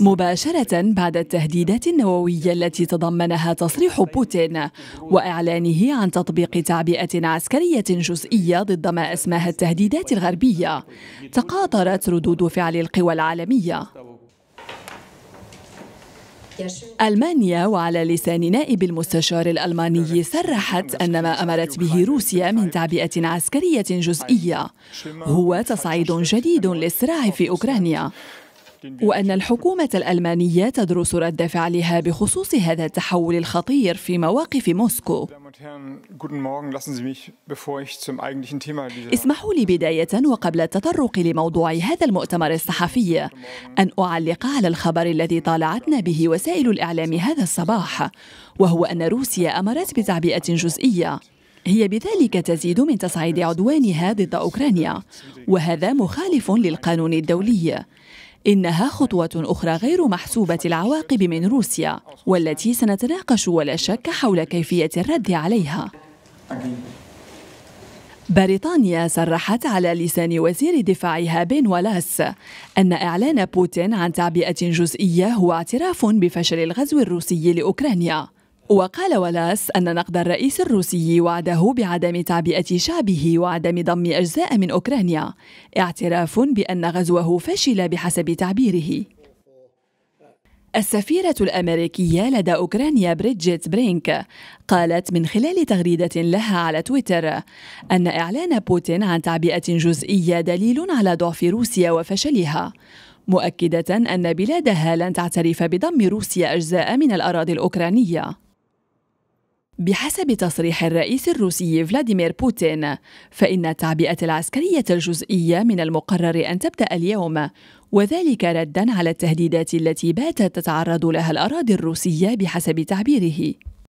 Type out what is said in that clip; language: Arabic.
مباشرة بعد التهديدات النووية التي تضمنها تصريح بوتين وإعلانه عن تطبيق تعبئة عسكرية جزئية ضد ما أسماها التهديدات الغربية تقاطرت ردود فعل القوى العالمية ألمانيا وعلى لسان نائب المستشار الألماني صرحت أن ما أمرت به روسيا من تعبئة عسكرية جزئية هو تصعيد جديد للصراع في أوكرانيا وأن الحكومة الألمانية تدرس رد فعلها بخصوص هذا التحول الخطير في مواقف موسكو اسمحوا لي بداية وقبل التطرق لموضوع هذا المؤتمر الصحفي أن أعلق على الخبر الذي طالعتنا به وسائل الإعلام هذا الصباح وهو أن روسيا أمرت بتعبئة جزئية هي بذلك تزيد من تصعيد عدوانها ضد أوكرانيا وهذا مخالف للقانون الدولي إنها خطوة أخرى غير محسوبة العواقب من روسيا والتي سنتناقش ولا شك حول كيفية الرد عليها بريطانيا صرحت على لسان وزير دفاعها بين ولاس أن إعلان بوتين عن تعبئة جزئية هو اعتراف بفشل الغزو الروسي لأوكرانيا وقال ولاس أن نقد الرئيس الروسي وعده بعدم تعبئة شعبه وعدم ضم أجزاء من أوكرانيا اعتراف بأن غزوه فشل بحسب تعبيره السفيرة الأمريكية لدى أوكرانيا بريدجيت برينك قالت من خلال تغريدة لها على تويتر أن إعلان بوتين عن تعبئة جزئية دليل على ضعف روسيا وفشلها مؤكدة أن بلادها لن تعترف بضم روسيا أجزاء من الأراضي الأوكرانية بحسب تصريح الرئيس الروسي فلاديمير بوتين فإن التعبئة العسكرية الجزئية من المقرر أن تبدأ اليوم وذلك ردا على التهديدات التي باتت تتعرض لها الأراضي الروسية بحسب تعبيره